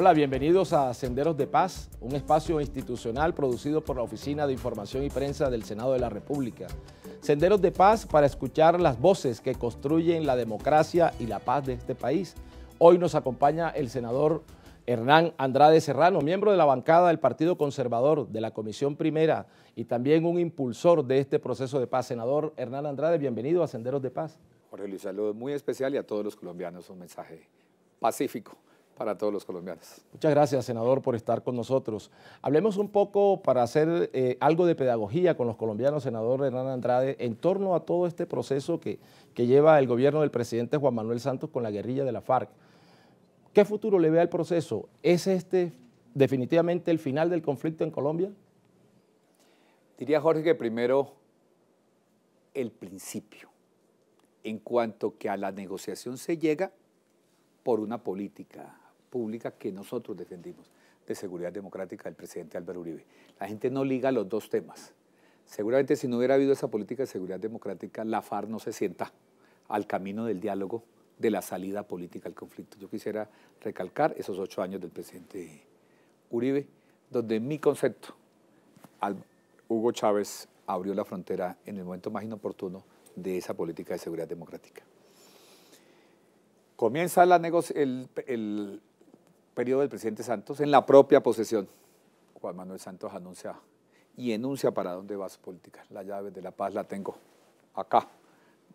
Hola, bienvenidos a Senderos de Paz, un espacio institucional producido por la Oficina de Información y Prensa del Senado de la República. Senderos de Paz para escuchar las voces que construyen la democracia y la paz de este país. Hoy nos acompaña el senador Hernán Andrade Serrano, miembro de la bancada del Partido Conservador de la Comisión Primera y también un impulsor de este proceso de paz. Senador Hernán Andrade, bienvenido a Senderos de Paz. Jorge Luis, saludo muy especial y a todos los colombianos un mensaje pacífico para todos los colombianos. Muchas gracias, senador, por estar con nosotros. Hablemos un poco para hacer eh, algo de pedagogía con los colombianos, senador Hernán Andrade, en torno a todo este proceso que, que lleva el gobierno del presidente Juan Manuel Santos con la guerrilla de la FARC. ¿Qué futuro le ve al proceso? ¿Es este definitivamente el final del conflicto en Colombia? Diría Jorge que primero el principio, en cuanto que a la negociación se llega por una política, pública que nosotros defendimos de seguridad democrática del presidente Álvaro Uribe. La gente no liga los dos temas. Seguramente si no hubiera habido esa política de seguridad democrática, la FARC no se sienta al camino del diálogo, de la salida política al conflicto. Yo quisiera recalcar esos ocho años del presidente Uribe, donde en mi concepto, Hugo Chávez abrió la frontera en el momento más inoportuno de esa política de seguridad democrática. Comienza la el, el, periodo del presidente Santos, en la propia posesión, Juan Manuel Santos anuncia y enuncia para dónde va su política. La llave de la paz la tengo acá,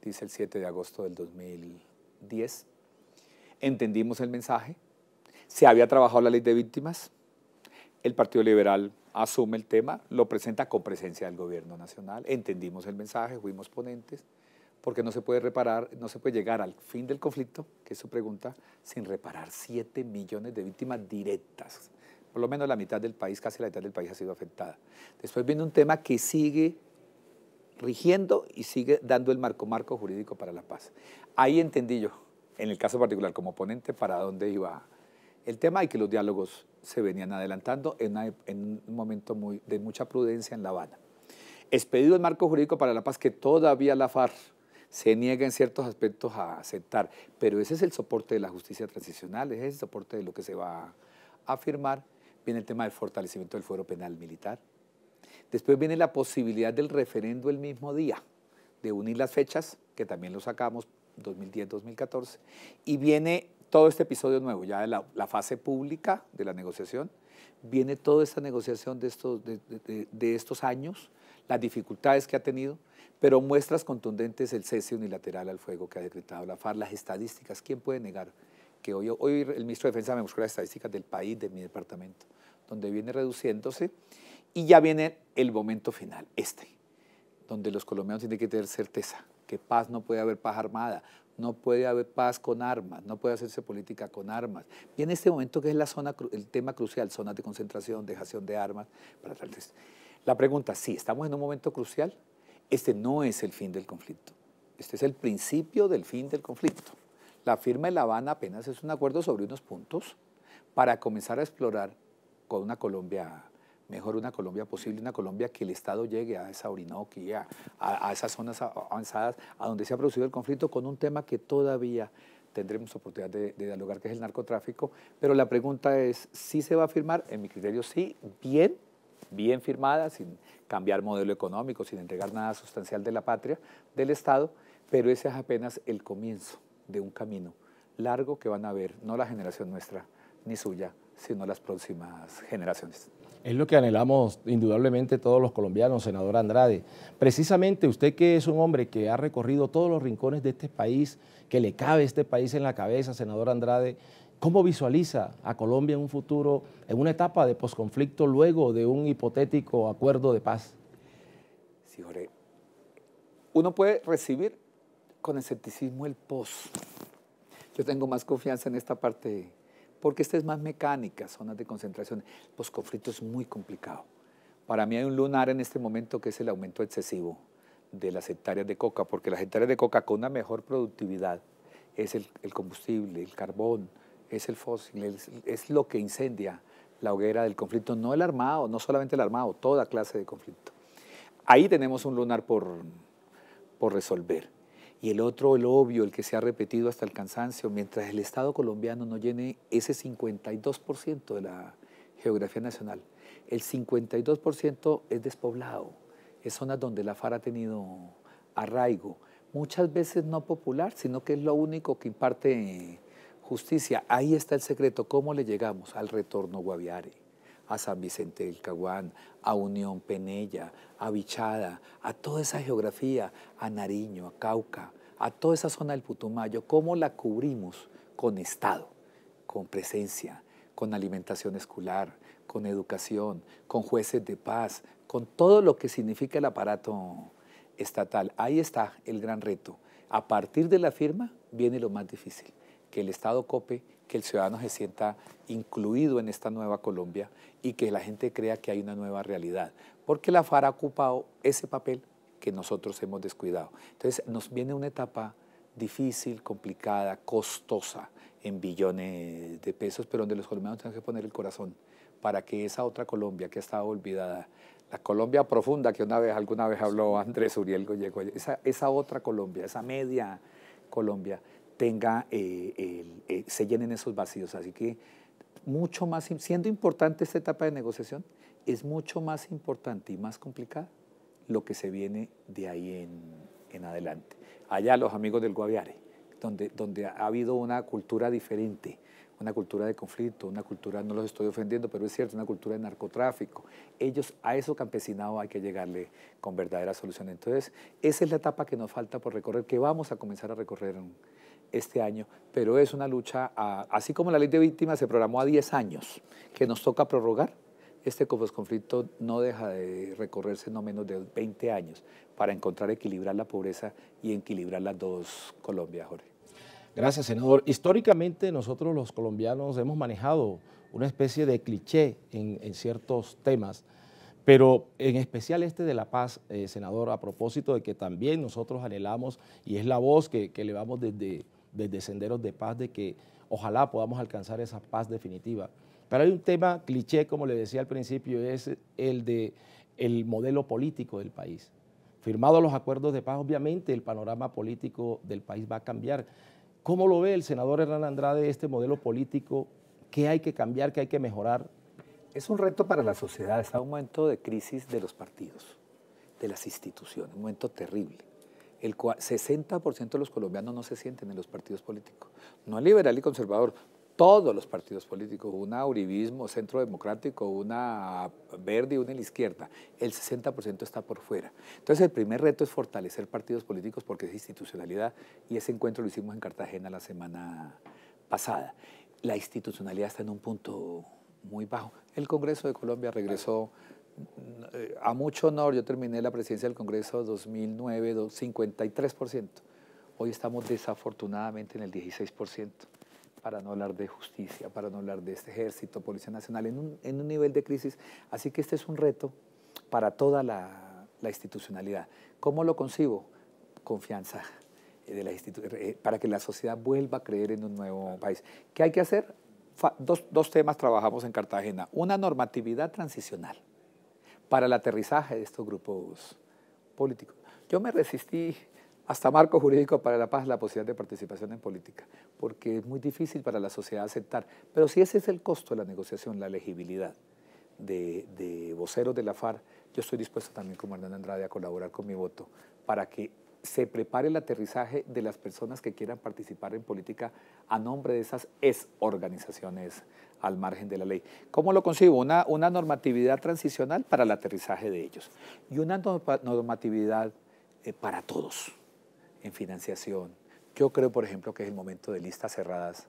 dice el 7 de agosto del 2010. Entendimos el mensaje, se había trabajado la ley de víctimas, el Partido Liberal asume el tema, lo presenta con presencia del Gobierno Nacional, entendimos el mensaje, fuimos ponentes porque no se puede reparar, no se puede llegar al fin del conflicto, que es su pregunta, sin reparar 7 millones de víctimas directas. Por lo menos la mitad del país, casi la mitad del país ha sido afectada. Después viene un tema que sigue rigiendo y sigue dando el marco marco jurídico para la paz. Ahí entendí yo, en el caso particular como ponente, para dónde iba el tema y que los diálogos se venían adelantando en, un momento de mucha prudencia en La Habana. pedido el marco jurídico para la paz que todavía la FARC se niega en ciertos aspectos a aceptar, pero ese es el soporte de la justicia transicional, ese es el soporte de lo que se va a firmar. Viene el tema del fortalecimiento del fuero penal militar. Después viene la posibilidad del referendo el mismo día, de unir las fechas, que también lo sacamos, 2010-2014, y viene todo este episodio nuevo, ya de la, fase pública de la negociación, viene toda esta negociación de estos años, las dificultades que ha tenido, pero muestras contundentes el cese unilateral al fuego que ha decretado la FARC, las estadísticas. ¿Quién puede negar que hoy, el ministro de Defensa me buscó las estadísticas del país, de mi departamento, donde viene reduciéndose y ya viene el momento final, este, donde los colombianos tienen que tener certeza que paz no puede haber paz armada, no puede haber paz con armas, no puede hacerse política con armas. Viene este momento que es la zona, el tema crucial, zonas de concentración, dejación de armas. Para la pregunta, sí, estamos en un momento crucial. Este no es el fin del conflicto. Este es el principio del fin del conflicto. La firma de La Habana apenas es un acuerdo sobre unos puntos para comenzar a explorar con una Colombia mejor una Colombia posible, una Colombia que el Estado llegue a esa Orinoco, a, a, esas zonas avanzadas, a donde se ha producido el conflicto, con un tema que todavía tendremos oportunidad de, de dialogar, que es el narcotráfico. Pero la pregunta es, si se va a firmar? En mi criterio, sí, bien, bien firmada, sin cambiar modelo económico, sin entregar nada sustancial de la patria, del Estado, pero ese es apenas el comienzo de un camino largo que van a ver no la generación nuestra ni suya, sino las próximas generaciones. Es lo que anhelamos indudablemente todos los colombianos, senador Andrade. Precisamente usted que es un hombre que ha recorrido todos los rincones de este país, que le cabe este país en la cabeza, senador Andrade, ¿Cómo visualiza a Colombia en un futuro, en una etapa de posconflicto luego de un hipotético acuerdo de paz? Sí, Uno puede recibir con escepticismo el pos. Yo tengo más confianza en esta parte, porque esta es más mecánica, zonas de concentración. posconflicto es muy complicado. Para mí hay un lunar en este momento que es el aumento excesivo de las hectáreas de coca, porque las hectáreas de coca con una mejor productividad es el combustible, el carbón, es el fósil, es, lo que incendia la hoguera del conflicto, no el armado, no solamente el armado, toda clase de conflicto. Ahí tenemos un lunar por, por resolver. Y el otro, el obvio, el que se ha repetido hasta el cansancio, mientras el Estado colombiano no llene ese 52% de la geografía nacional, el 52% es despoblado, es zona donde la FARC ha tenido arraigo, muchas veces no popular, sino que es lo único que imparte justicia. Ahí está el secreto. ¿Cómo le llegamos al retorno Guaviare, a San Vicente del Caguán, a Unión Penella, a Vichada, a toda esa geografía, a Nariño, a Cauca, a toda esa zona del Putumayo? ¿Cómo la cubrimos con Estado, con presencia, con alimentación escolar, con educación, con jueces de paz, con todo lo que significa el aparato estatal? Ahí está el gran reto. A partir de la firma viene lo más difícil que el Estado cope, que el ciudadano se sienta incluido en esta nueva Colombia y que la gente crea que hay una nueva realidad, porque la FARA ha ocupado ese papel que nosotros hemos descuidado. Entonces nos viene una etapa difícil, complicada, costosa en billones de pesos, pero donde los colombianos tienen que poner el corazón para que esa otra Colombia que ha estado olvidada, la Colombia profunda que una vez, alguna vez habló Andrés Uriel Goyeco, esa otra Colombia, esa media Colombia, tenga, eh, eh, se llenen esos vacíos. Así que mucho más, siendo importante esta etapa de negociación, es mucho más importante y más complicada lo que se viene de ahí en, adelante. Allá los amigos del Guaviare, donde, donde ha habido una cultura diferente, una cultura de conflicto, una cultura, no los estoy ofendiendo, pero es cierto, una cultura de narcotráfico. Ellos, a eso campesinado hay que llegarle con verdadera solución. Entonces, esa es la etapa que nos falta por recorrer, que vamos a comenzar a recorrer en, este año, pero es una lucha, así como la ley de víctimas se programó a 10 años, que nos toca prorrogar, este conflicto no deja de recorrerse no menos de 20 años para encontrar equilibrar la pobreza y equilibrar las dos Colombia, Jorge. Gracias, senador. Históricamente nosotros los colombianos hemos manejado una especie de cliché en, ciertos temas, pero en especial este de la paz, eh, senador, a propósito de que también nosotros anhelamos, y es la voz que, que vamos desde desde senderos de paz, de que ojalá podamos alcanzar esa paz definitiva. Pero hay un tema cliché, como le decía al principio, es el de el modelo político del país. Firmados los acuerdos de paz, obviamente el panorama político del país va a cambiar. ¿Cómo lo ve el senador Hernán Andrade este modelo político? ¿Qué hay que cambiar? ¿Qué hay que mejorar? Es un reto para la sociedad. Está un momento de crisis de los partidos, de las instituciones, un momento terrible el 60% de los colombianos no se sienten en los partidos políticos. No liberal y conservador, todos los partidos políticos, una uribismo, centro democrático, una verde y una izquierda, el 60% está por fuera. Entonces el primer reto es fortalecer partidos políticos porque es institucionalidad y ese encuentro lo hicimos en Cartagena la semana pasada. La institucionalidad está en un punto muy bajo. El Congreso de Colombia regresó... Eh, a mucho honor, yo terminé la presidencia del Congreso 2009, 53%. Hoy estamos desafortunadamente en el 16%, para no hablar de justicia, para no hablar de este ejército, Policía Nacional, en un, nivel de crisis. Así que este es un reto para toda la, institucionalidad. ¿Cómo lo concibo? Confianza. Eh, eh, para que la sociedad vuelva a creer en un nuevo país. ¿Qué hay que hacer? dos temas trabajamos en Cartagena. Una normatividad transicional para el aterrizaje de estos grupos políticos. Yo me resistí hasta marco jurídico para la paz la posibilidad de participación en política, porque es muy difícil para la sociedad aceptar. Pero si ese es el costo de la negociación, la elegibilidad de, voceros de la FARC, yo estoy dispuesto también como Hernán Andrade a colaborar con mi voto para que se prepare el aterrizaje de las personas que quieran participar en política a nombre de esas ex organizaciones al margen de la ley. ¿Cómo lo consigo? Una, una normatividad transicional para el aterrizaje de ellos y una normatividad eh, para todos en financiación. Yo creo, por ejemplo, que es el momento de listas cerradas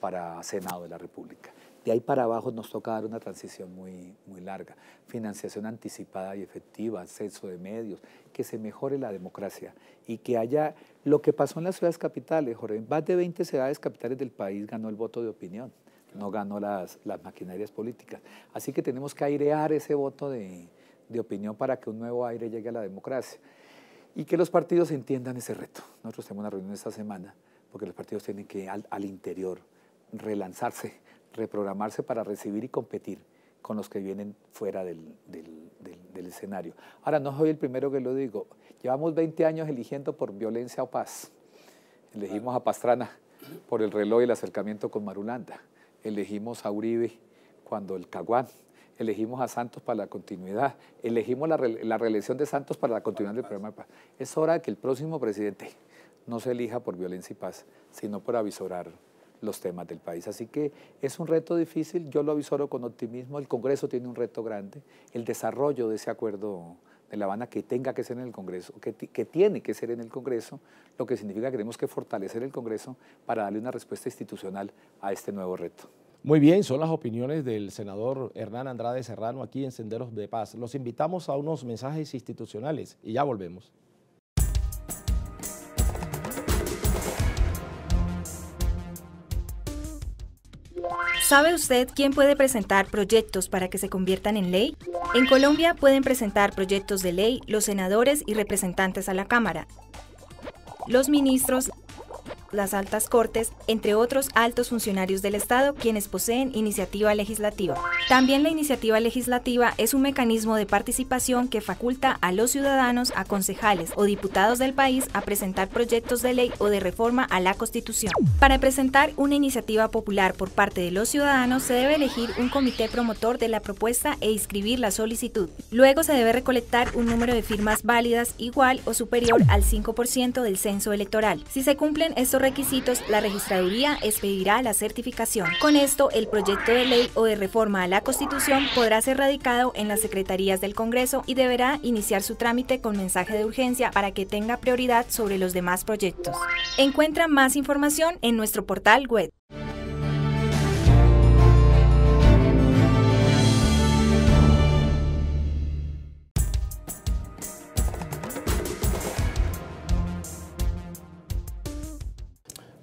para Senado de la República. De ahí para abajo nos toca dar una transición muy, muy larga. Financiación anticipada y efectiva, acceso de medios, que se mejore la democracia y que haya lo que pasó en las ciudades capitales, Jorge. En más de 20 ciudades capitales del país ganó el voto de opinión no ganó las, maquinarias políticas. Así que tenemos que airear ese voto de, opinión para que un nuevo aire llegue a la democracia y que los partidos entiendan ese reto. Nosotros tenemos una reunión esta semana porque los partidos tienen que al, al interior relanzarse, reprogramarse para recibir y competir con los que vienen fuera del, del, escenario. Ahora, no soy el primero que lo digo. Llevamos 20 años eligiendo por violencia o paz. Elegimos a Pastrana por el reloj y el acercamiento con Marulanda elegimos a Uribe cuando el Caguán, elegimos a Santos para la continuidad, elegimos la, reelección de Santos para la continuidad del programa de paz. Es hora que el próximo presidente no se elija por violencia y paz, sino por avisorar los temas del país. Así que es un reto difícil, yo lo avisoro con optimismo, el Congreso tiene un reto grande, el desarrollo de ese acuerdo en La Habana que tenga que ser en el Congreso, que, que, tiene que ser en el Congreso, lo que significa que tenemos que fortalecer el Congreso para darle una respuesta institucional a este nuevo reto. Muy bien, son las opiniones del senador Hernán Andrade Serrano aquí en Senderos de Paz. Los invitamos a unos mensajes institucionales y ya volvemos. ¿Sabe usted quién puede presentar proyectos para que se conviertan en ley? En Colombia pueden presentar proyectos de ley los senadores y representantes a la Cámara, los ministros las altas cortes, entre otros altos funcionarios del Estado quienes poseen iniciativa legislativa. También la iniciativa legislativa es un mecanismo de participación que faculta a los ciudadanos, a concejales o diputados del país a presentar proyectos de ley o de reforma a la Constitución. Para presentar una iniciativa popular por parte de los ciudadanos se debe elegir un comité promotor de la propuesta e inscribir la solicitud. Luego se debe recolectar un número de firmas válidas igual o superior al 5% del censo electoral. Si se cumplen estos requisitos, la registraduría expedirá la certificación. Con esto, el proyecto de ley o de reforma a la Constitución podrá ser radicado en las secretarías del Congreso y deberá iniciar su trámite con mensaje de urgencia para que tenga prioridad sobre los demás proyectos. Encuentra más información en nuestro portal web.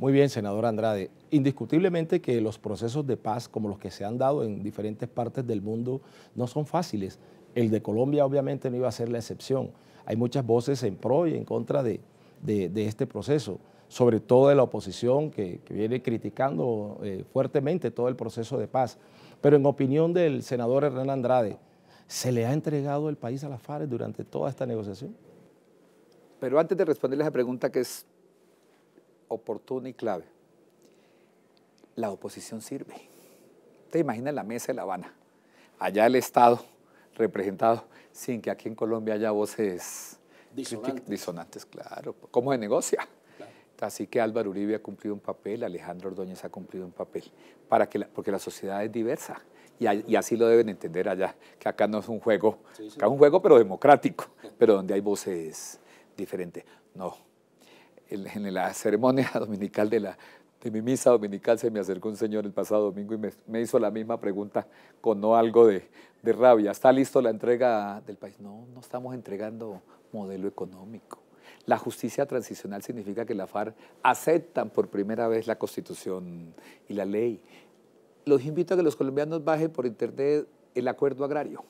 Muy bien, senador Andrade. Indiscutiblemente que los procesos de paz como los que se han dado en diferentes partes del mundo no son fáciles. El de Colombia obviamente no iba a ser la excepción. Hay muchas voces en pro y en contra de, este proceso, sobre todo de la oposición que, viene criticando eh, fuertemente todo el proceso de paz. Pero en opinión del senador Hernán Andrade, ¿se le ha entregado el país a las FARC durante toda esta negociación? Pero antes de responderle a esa pregunta que es oportuna y clave. La oposición sirve. Te imaginas la mesa de La Habana, allá el Estado representado, sin que aquí en Colombia haya voces disonantes, claro. ¿Cómo se negocia? Así que Álvaro Uribe ha cumplido un papel, Alejandro Ordóñez ha cumplido un papel, para que porque la sociedad es diversa. Y, así lo deben entender allá, que acá no es un juego, acá es un juego pero democrático, pero donde hay voces diferentes. No, en la ceremonia dominical de, la, de mi misa dominical se me acercó un señor el pasado domingo y me, hizo la misma pregunta con no algo de, rabia. ¿Está listo la entrega del país? No, no estamos entregando modelo económico. La justicia transicional significa que la FARC aceptan por primera vez la constitución y la ley. Los invito a que los colombianos bajen por internet el acuerdo agrario.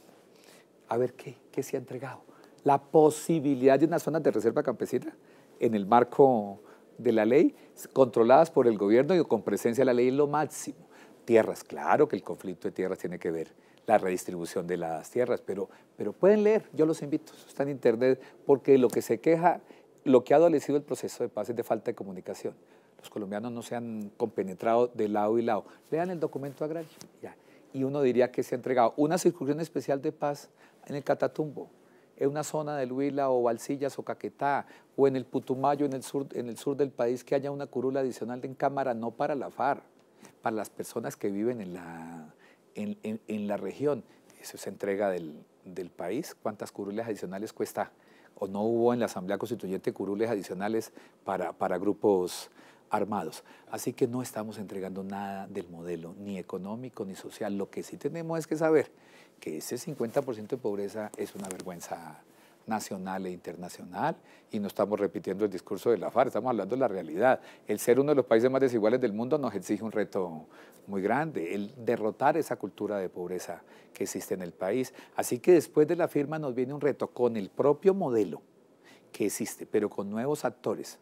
A ver qué, qué se ha entregado. La posibilidad de una zona de reserva campesina en el marco de la ley, controladas por el gobierno y con presencia de la ley es lo máximo. Tierras, claro que el conflicto de tierras tiene que ver la redistribución de las tierras, pero, pero pueden leer, yo los invito, está en internet, porque lo que se queja, lo que ha adolecido el proceso de paz es de falta de comunicación. Los colombianos no se han compenetrado de lado y lado. Lean el documento agrario, y uno diría que se ha entregado una circunscripción especial de paz en el Catatumbo, en una zona del Huila o Balsillas o Caquetá o en el Putumayo, en el sur, del país, que haya una curula adicional en cámara, no para la FARC, para las personas que viven en la, región. Eso se entrega del, país. ¿Cuántas curules adicionales cuesta? ¿O no hubo en la Asamblea Constituyente curules adicionales para grupos armados. Así que no estamos entregando nada del modelo, ni económico ni social. Lo que sí tenemos es que saber que ese 50% de pobreza es una vergüenza nacional e internacional y no estamos repitiendo el discurso de la FARC, estamos hablando de la realidad. El ser uno de los países más desiguales del mundo nos exige un reto muy grande, el derrotar esa cultura de pobreza que existe en el país. Así que después de la firma nos viene un reto con el propio modelo que existe, pero con nuevos actores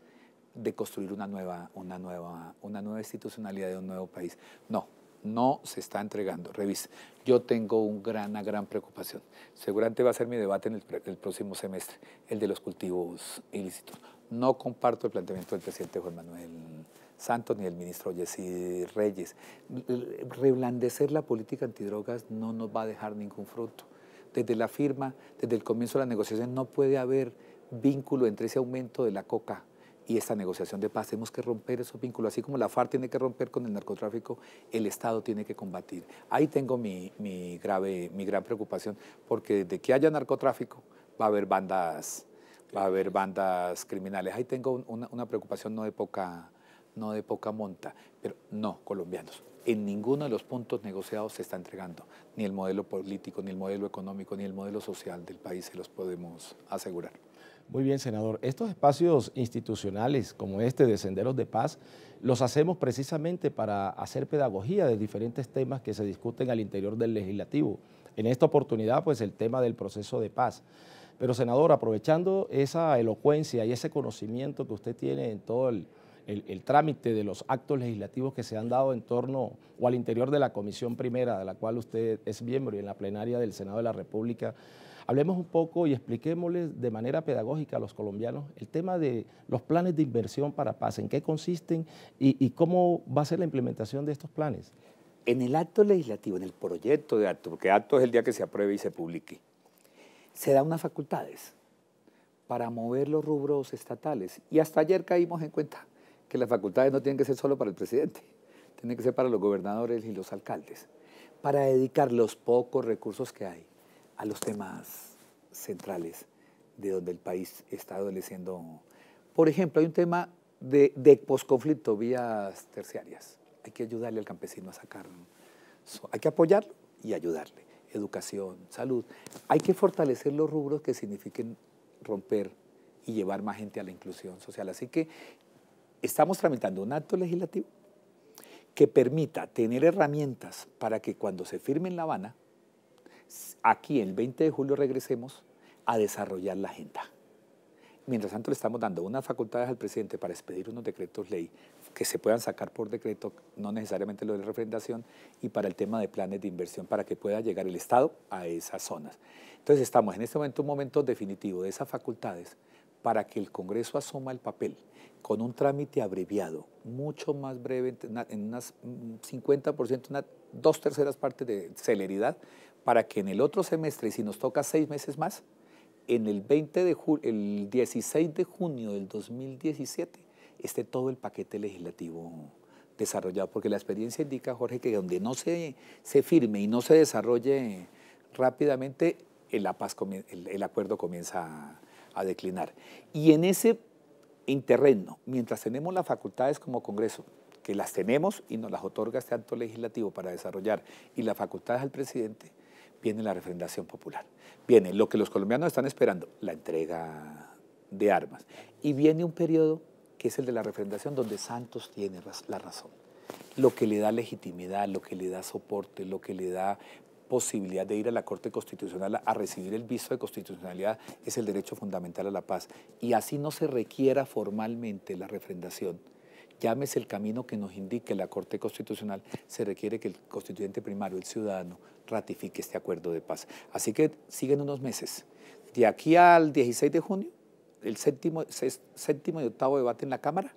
de construir una nueva, una nueva, una nueva institucionalidad de un nuevo país. No, no se está entregando. Revis, Yo tengo una gran preocupación. Seguramente va a ser mi debate en el, próximo semestre, el de los cultivos ilícitos. No comparto el planteamiento del presidente Juan Manuel Santos ni del ministro Jessy Reyes. Reblandecer la política antidrogas no nos va a dejar ningún fruto. Desde la firma, desde el comienzo de la negociación, no puede haber vínculo entre ese aumento de la coca y esta negociación de paz. Tenemos que romper esos vínculos, así como la FARC tiene que romper con el narcotráfico, el Estado tiene que combatir. Ahí tengo mi, grave, mi gran preocupación, porque desde que haya narcotráfico va a haber bandas, va a haber bandas criminales. Ahí tengo una, preocupación no de poca no de poca monta, pero no colombianos. En ninguno de los puntos negociados se está entregando, ni el modelo político, ni el modelo económico, ni el modelo social del país, se los podemos asegurar. Muy bien, senador. Estos espacios institucionales como este de Senderos de Paz los hacemos precisamente para hacer pedagogía de diferentes temas que se discuten al interior del legislativo. En esta oportunidad, pues el tema del proceso de paz. Pero, senador, aprovechando esa elocuencia y ese conocimiento que usted tiene en todo el, trámite de los actos legislativos que se han dado en torno o al interior de la Comisión Primera, de la cual usted es miembro y en la plenaria del Senado de la República, Hablemos un poco y expliquémosles de manera pedagógica a los colombianos el tema de los planes de inversión para paz, en qué consisten y, cómo va a ser la implementación de estos planes. En el acto legislativo, en el proyecto de acto, porque acto es el día que se apruebe y se publique, se da unas facultades para mover los rubros estatales. Y hasta ayer caímos en cuenta que las facultades no tienen que ser solo para el presidente, tienen que ser para los gobernadores y los alcaldes, para dedicar los pocos recursos que hay a los temas centrales de donde el país está adoleciendo. Por ejemplo, hay un tema de, de posconflicto, vías terciarias. Hay que ayudarle al campesino a sacarlo. Hay que apoyarlo y ayudarle. Educación, salud. Hay que fortalecer los rubros que signifiquen romper y llevar más gente a la inclusión social. Así que estamos tramitando un acto legislativo que permita tener herramientas para que cuando se firme en La Habana, aquí el 20 de julio regresemos a desarrollar la agenda. Mientras tanto le estamos dando unas facultades al presidente para expedir unos decretos ley que se puedan sacar por decreto, no necesariamente lo de la refrendación, y para el tema de planes de inversión para que pueda llegar el Estado a esas zonas. Entonces estamos en este momento un momento definitivo de esas facultades para que el Congreso asoma el papel con un trámite abreviado, mucho más breve, en unas 50%, mm, una dos terceras partes de celeridad para que en el otro semestre, si nos toca seis meses más, en el, 20 de el 16 de junio del 2017 esté todo el paquete legislativo desarrollado, porque la experiencia indica, Jorge, que donde no se, se firme y no se desarrolle rápidamente, el, paz el, acuerdo comienza a, declinar. Y en ese interreno, mientras tenemos las facultades como Congreso, que las tenemos y nos las otorga este acto legislativo para desarrollar, y las facultades al presidente, viene la refrendación popular. Viene lo que los colombianos están esperando, la entrega de armas. Y viene un periodo que es el de la refrendación donde Santos tiene la razón. Lo que le da legitimidad, lo que le da soporte, lo que le da posibilidad de ir a la Corte Constitucional a recibir el visto de constitucionalidad es el derecho fundamental a la paz. Y así no se requiera formalmente la refrendación. Llámese el camino que nos indique la Corte Constitucional, se requiere que el constituyente primario, el ciudadano, ratifique este acuerdo de paz. Así que siguen unos meses. De aquí al 16 de junio, el séptimo, séptimo y octavo debate en la Cámara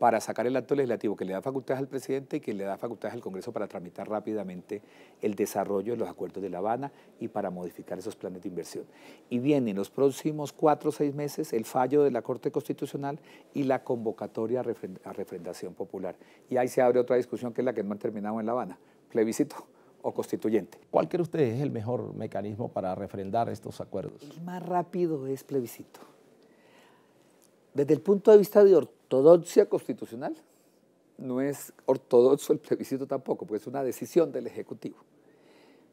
para sacar el acto legislativo que le da facultades al presidente y que le da facultades al Congreso para tramitar rápidamente el desarrollo de los acuerdos de La Habana y para modificar esos planes de inversión. Y viene en los próximos cuatro o seis meses el fallo de la Corte Constitucional y la convocatoria a refrendación popular. Y ahí se abre otra discusión que es la que no han terminado en La Habana, plebiscito o constituyente. ¿Cuál cree usted es el mejor mecanismo para refrendar estos acuerdos? El más rápido es plebiscito. Desde el punto de vista de ortodoxia constitucional, no es ortodoxo el plebiscito tampoco, porque es una decisión del Ejecutivo.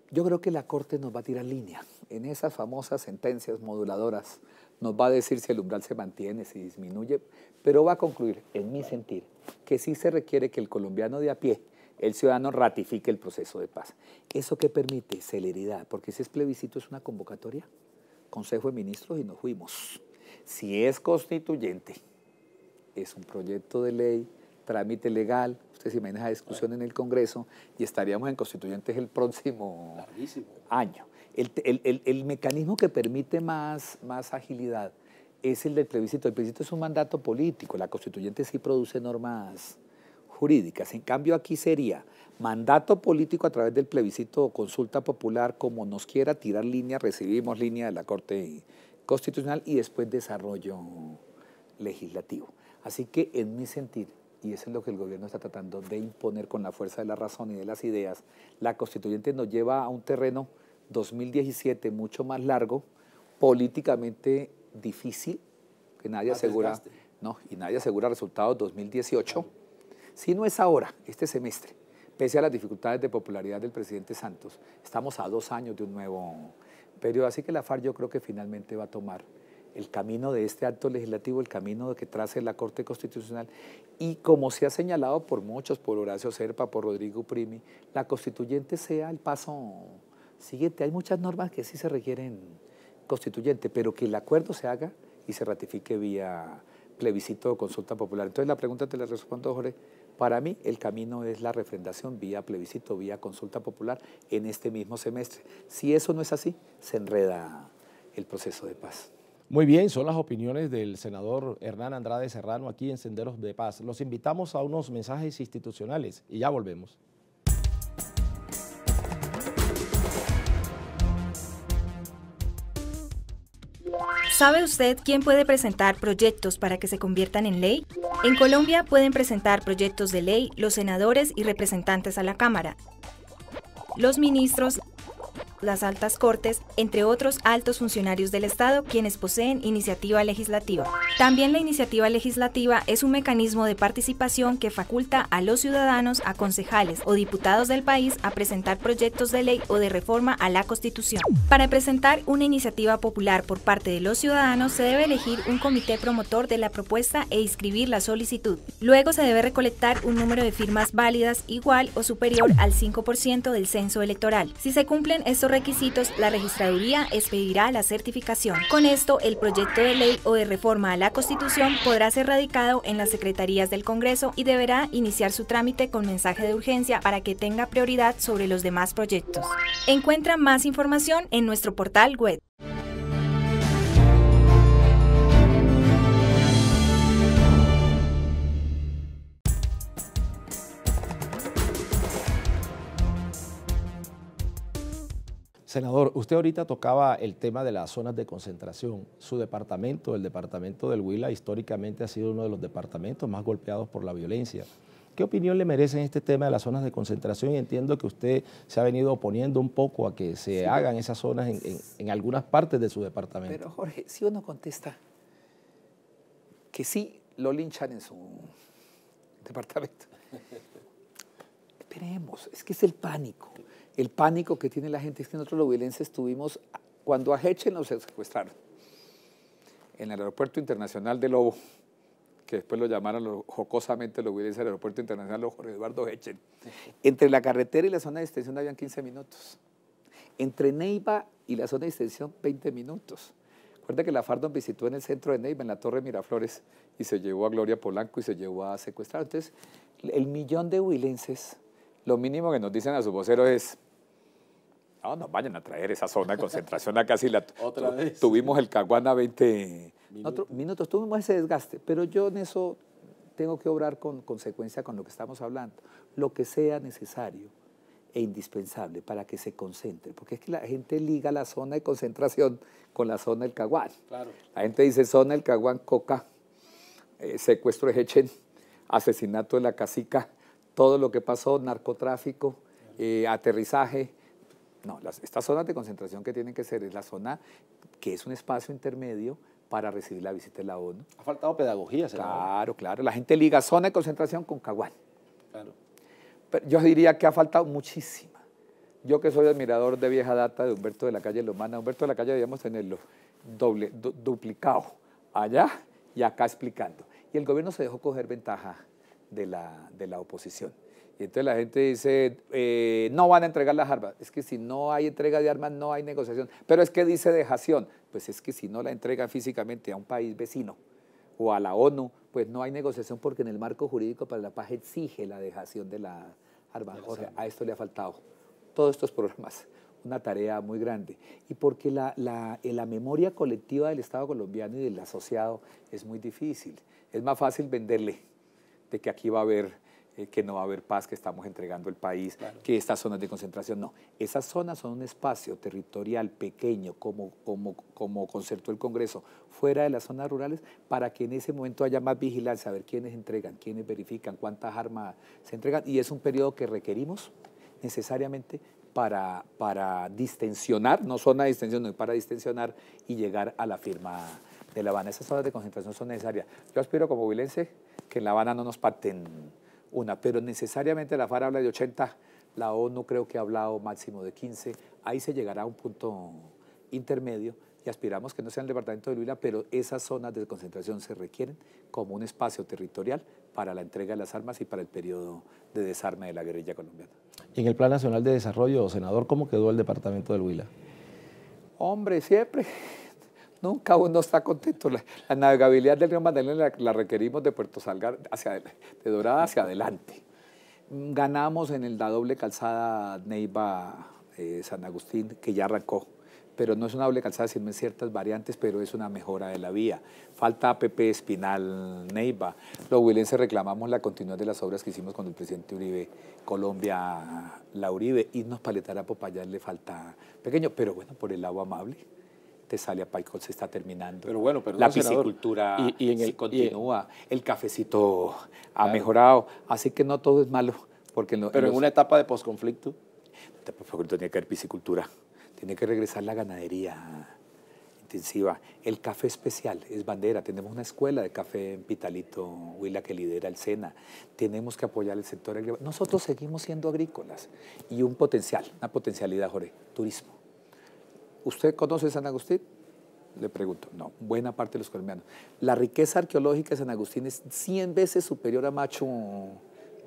Yo creo que la Corte nos va a tirar línea. En esas famosas sentencias moduladoras nos va a decir si el umbral se mantiene, si disminuye, pero va a concluir, en mi sentir, que sí se requiere que el colombiano de a pie el ciudadano ratifique el proceso de paz. ¿Eso qué permite? Celeridad, porque si es plebiscito es una convocatoria, Consejo de Ministros y nos fuimos. Si es constituyente, es un proyecto de ley, trámite legal, usted se imagina la discusión en el Congreso y estaríamos en constituyentes el próximo año. El, mecanismo que permite más, más agilidad es el del plebiscito. El plebiscito es un mandato político, la constituyente sí produce normas jurídicas. En cambio, aquí sería mandato político a través del plebiscito o consulta popular, como nos quiera tirar línea, recibimos línea de la Corte Constitucional y después desarrollo legislativo. Así que en mi sentir, y eso es lo que el gobierno está tratando de imponer con la fuerza de la razón y de las ideas, la constituyente nos lleva a un terreno 2017 mucho más largo, políticamente difícil, que nadie asegura, no, y nadie asegura resultados 2018. Si no es ahora, este semestre, pese a las dificultades de popularidad del presidente Santos, estamos a dos años de un nuevo periodo, así que la FARC yo creo que finalmente va a tomar el camino de este acto legislativo, el camino que trace la Corte Constitucional. Y como se ha señalado por muchos, por Horacio Serpa, por Rodrigo Primi, la constituyente sea el paso siguiente. Hay muchas normas que sí se requieren constituyente, pero que el acuerdo se haga y se ratifique vía plebiscito o consulta popular. Entonces la pregunta te la respondo, Jorge, para mí el camino es la refrendación vía plebiscito, vía consulta popular en este mismo semestre. Si eso no es así, se enreda el proceso de paz. Muy bien, son las opiniones del senador Hernán Andrade Serrano aquí en Senderos de Paz. Los invitamos a unos mensajes institucionales y ya volvemos. ¿Sabe usted quién puede presentar proyectos para que se conviertan en ley? En Colombia pueden presentar proyectos de ley los senadores y representantes a la Cámara. Los ministros las altas cortes, entre otros altos funcionarios del Estado quienes poseen iniciativa legislativa. También la iniciativa legislativa es un mecanismo de participación que faculta a los ciudadanos, a concejales o diputados del país a presentar proyectos de ley o de reforma a la Constitución. Para presentar una iniciativa popular por parte de los ciudadanos se debe elegir un comité promotor de la propuesta e inscribir la solicitud. Luego se debe recolectar un número de firmas válidas igual o superior al 5% del censo electoral. Si se cumplen estos requisitos, la registraduría expedirá la certificación. Con esto, el proyecto de ley o de reforma a la Constitución podrá ser radicado en las secretarías del Congreso y deberá iniciar su trámite con mensaje de urgencia para que tenga prioridad sobre los demás proyectos. Encuentra más información en nuestro portal web. Senador, usted ahorita tocaba el tema de las zonas de concentración. Su departamento, el departamento del Huila, históricamente ha sido uno de los departamentos más golpeados por la violencia. ¿Qué opinión le merece en este tema de las zonas de concentración? Y entiendo que usted se ha venido oponiendo un poco a que se hagan esas zonas en, en, algunas partes de su departamento. Pero Jorge, si uno contesta que sí, lo linchan en su departamento. Esperemos, es que es el pánico el pánico que tiene la gente es que nosotros los huilenses estuvimos, cuando a Hechen nos secuestraron en el aeropuerto internacional de Lobo, que después lo llamaron jocosamente los huilenses del aeropuerto internacional de Eduardo Hechen. Entre la carretera y la zona de extensión habían 15 minutos. Entre Neiva y la zona de extensión, 20 minutos. Recuerda que la Fardon visitó en el centro de Neiva, en la Torre Miraflores, y se llevó a Gloria Polanco y se llevó a secuestrar. Entonces, el millón de huilenses, lo mínimo que nos dicen a su vocero es, no, nos vayan a traer esa zona de concentración acá. casi la... Otra vez. Tuvimos el Caguana 20 minutos. minutos, tuvimos ese desgaste, pero yo en eso tengo que obrar con consecuencia con lo que estamos hablando. Lo que sea necesario e indispensable para que se concentre, porque es que la gente liga la zona de concentración con la zona del Caguán. La gente dice zona del Caguán, coca, eh, secuestro de Hechen, asesinato de la casica todo lo que pasó, narcotráfico, eh, aterrizaje, no, estas zonas de concentración que tienen que ser es la zona que es un espacio intermedio para recibir la visita de la ONU. Ha faltado pedagogía, ¿será? Claro, claro. La gente liga zona de concentración con Caguán. Claro. Pero yo diría que ha faltado muchísima. Yo que soy admirador de vieja data de Humberto de la Calle Lomana, Humberto de la Calle debíamos tenerlo doble, duplicado allá y acá explicando. Y el gobierno se dejó coger ventaja de la, de la oposición. Y entonces la gente dice, eh, no van a entregar las armas. Es que si no hay entrega de armas, no hay negociación. Pero es que dice dejación. Pues es que si no la entrega físicamente a un país vecino o a la ONU, pues no hay negociación porque en el marco jurídico para la paz exige la dejación de la armas. O sea, a esto le ha faltado. Todos estos programas, una tarea muy grande. Y porque la, la, la memoria colectiva del Estado colombiano y del asociado es muy difícil. Es más fácil venderle de que aquí va a haber eh, que no va a haber paz, que estamos entregando el país, que estas zonas de concentración. No, esas zonas son un espacio territorial pequeño, como, como, como concertó el Congreso, fuera de las zonas rurales, para que en ese momento haya más vigilancia, a ver quiénes entregan, quiénes verifican, cuántas armas se entregan. Y es un periodo que requerimos necesariamente para, para distensionar, no zona de distensión, no para distensionar y llegar a la firma de La Habana. Esas zonas de concentración son necesarias. Yo aspiro como vilense que en La Habana no nos paten una, pero necesariamente la FARA habla de 80, la ONU creo que ha hablado máximo de 15, ahí se llegará a un punto intermedio y aspiramos que no sea el departamento de Huila, pero esas zonas de concentración se requieren como un espacio territorial para la entrega de las armas y para el periodo de desarme de la guerrilla colombiana. ¿Y en el Plan Nacional de Desarrollo, senador, cómo quedó el departamento del Huila? Hombre, siempre Nunca uno está contento. La, navegabilidad del río Magdalena la, requerimos de Puerto Salgar, hacia, de Dorada hacia adelante. Mm, ganamos en el, la doble calzada Neiva-San eh, Agustín, que ya arrancó pero no es una doble calzada, sino en ciertas variantes, pero es una mejora de la vía. Falta APP Espinal Neiva. Los huilenses reclamamos la continuidad de las obras que hicimos con el presidente Uribe, Colombia, la Uribe, irnos paletar a Popayán le falta pequeño, pero bueno, por el agua amable. Te sale a Paicol se está terminando. Pero bueno, pero la piscicultura y, en el, continúa, el, cafecito ha mejorado, así que no todo es malo. Porque pero en, una etapa de posconflicto. Posconflicto tiene que haber piscicultura, tiene que regresar la ganadería intensiva. El café especial es bandera. Tenemos una escuela de café en Pitalito, Huila, que lidera el SENA. Tenemos que apoyar el sector agrícola. Nosotros seguimos siendo agrícolas y un potencial, una potencialidad, Jorge, turismo. ¿Usted conoce San Agustín? Le pregunto, no, buena parte de los colombianos. La riqueza arqueológica de San Agustín es 100 veces superior a Machu,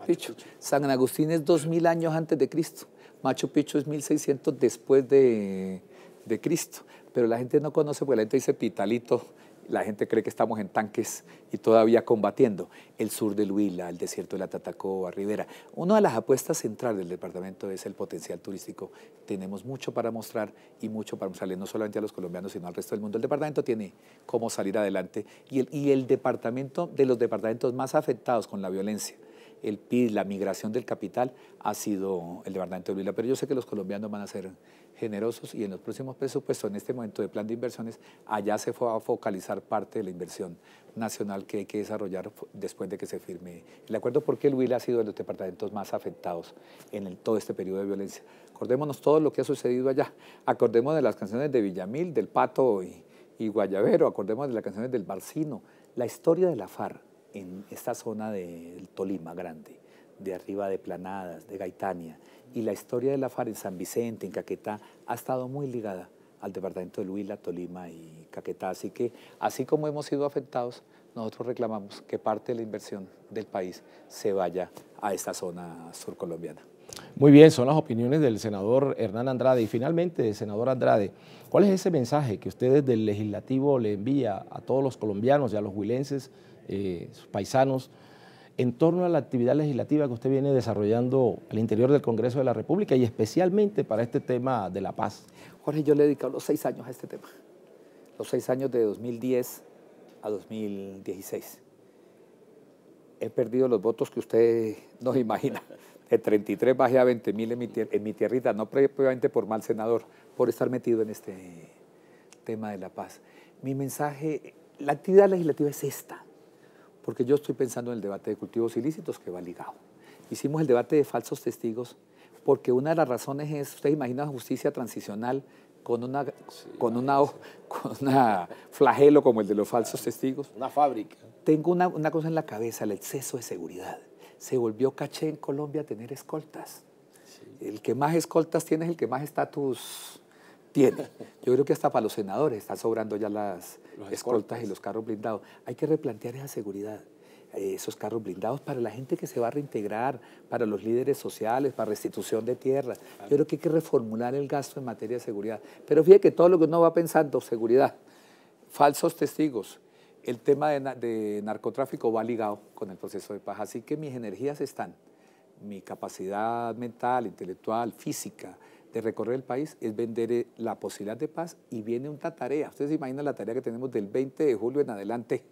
Picchu. San Agustín es 2000 años antes de Cristo. Machu Picchu es 1600 después de, de Cristo. Pero la gente no conoce porque la gente dice Pitalito la gente cree que estamos en tanques y todavía combatiendo. El sur de Huila, el desierto de la Tatacoa, Rivera. Una de las apuestas centrales del departamento es el potencial turístico. Tenemos mucho para mostrar y mucho para mostrarle no solamente a los colombianos, sino al resto del mundo. El departamento tiene cómo salir adelante y el, departamento de los departamentos más afectados con la violencia el PIB, la migración del capital, ha sido el departamento de Huila. Pero yo sé que los colombianos van a ser generosos y en los próximos presupuestos, en este momento de plan de inversiones, allá se va a focalizar parte de la inversión nacional que hay que desarrollar después de que se firme el acuerdo, porque el Huila ha sido de los departamentos más afectados en todo este periodo de violencia. Acordémonos todo lo que ha sucedido allá, acordémonos de las canciones de Villamil, del Pato y, y Guayavero, acordémonos de las canciones del Barcino, la historia de la FARC en esta zona del Tolima Grande, de arriba de Planadas, de Gaitania, y la historia de la FARC en San Vicente, en Caquetá, ha estado muy ligada al departamento de Huila, Tolima y Caquetá. Así que, así como hemos sido afectados, nosotros reclamamos que parte de la inversión del país se vaya a esta zona surcolombiana. Muy bien, son las opiniones del senador Hernán Andrade. Y finalmente, senador Andrade, ¿cuál es ese mensaje que usted desde el legislativo le envía a todos los colombianos y a los huilenses, eh, sus paisanos, en torno a la actividad legislativa que usted viene desarrollando al interior del Congreso de la República y especialmente para este tema de la paz. Jorge, yo le he dedicado los seis años a este tema, los seis años de 2010 a 2016. He perdido los votos que usted nos imagina. De 33 bajé a 20 mil en, mi tierrita, no previamente por mal senador, por estar metido en este tema de la paz. Mi mensaje, la actividad legislativa es esta porque yo estoy pensando en el debate de cultivos ilícitos que va ligado. Hicimos el debate de falsos testigos porque una de las razones es, ustedes imaginan justicia transicional con una, con una, con flagelo como el de los falsos testigos. Una fábrica. Tengo una, cosa en la cabeza, el exceso de seguridad. Se volvió caché en Colombia tener escoltas. El que más escoltas tiene es el que más estatus tiene. Yo creo que hasta para los senadores están sobrando ya las, los escoltas y los carros blindados. Hay que replantear esa seguridad eh, esos carros blindados para la gente que se va a reintegrar, para los líderes sociales, para restitución de tierras. Yo creo que hay que reformular el gasto en materia de seguridad. Pero fíjate que todo lo que uno va pensando, seguridad, falsos testigos, el tema de, de narcotráfico va ligado con el proceso de paz. Así que mis energías están, mi capacidad mental, intelectual, física, de recorrer el país es vender eh, la posibilidad de paz y viene una tarea. Ustedes se imaginan la tarea que tenemos del 20 de julio en adelante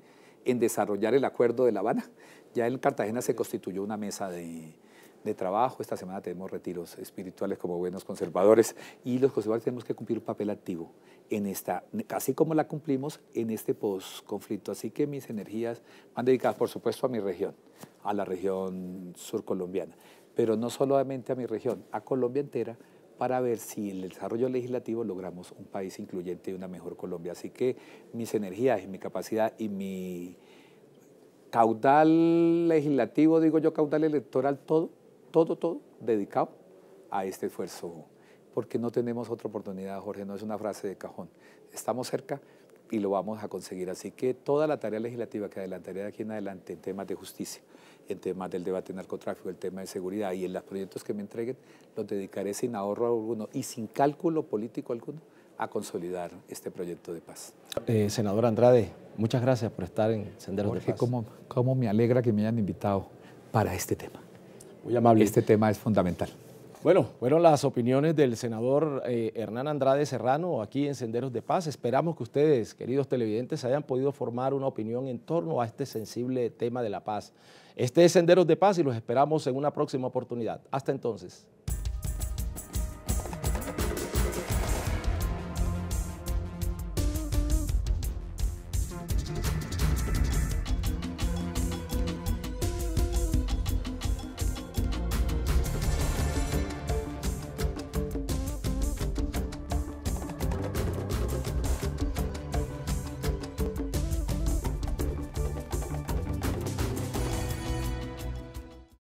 en desarrollar el acuerdo de La Habana. Ya en Cartagena se constituyó una mesa de, de trabajo. Esta semana tenemos retiros espirituales como buenos conservadores y los conservadores tenemos que cumplir un papel activo en esta, casi como la cumplimos en este posconflicto. Así que mis energías van dedicadas, por supuesto, a mi región, a la región surcolombiana, pero no solamente a mi región, a Colombia entera para ver si en el desarrollo legislativo logramos un país incluyente y una mejor Colombia. Así que mis energías y mi capacidad y mi caudal legislativo, digo yo caudal electoral, todo, todo, todo dedicado a este esfuerzo, porque no tenemos otra oportunidad, Jorge, no es una frase de cajón. Estamos cerca, y lo vamos a conseguir. Así que toda la tarea legislativa que adelantaré de aquí en adelante en temas de justicia, en temas del debate narcotráfico, el tema de seguridad y en los proyectos que me entreguen, los dedicaré sin ahorro alguno y sin cálculo político alguno a consolidar este proyecto de paz. Eh, senador Andrade, muchas gracias por estar en Senderos de Paz. Cómo, cómo me alegra que me hayan invitado para este tema. Muy amable. Este tema es fundamental. Bueno, fueron las opiniones del senador eh, Hernán Andrade Serrano aquí en Senderos de Paz. Esperamos que ustedes, queridos televidentes, hayan podido formar una opinión en torno a este sensible tema de la paz. Este es Senderos de Paz y los esperamos en una próxima oportunidad. Hasta entonces.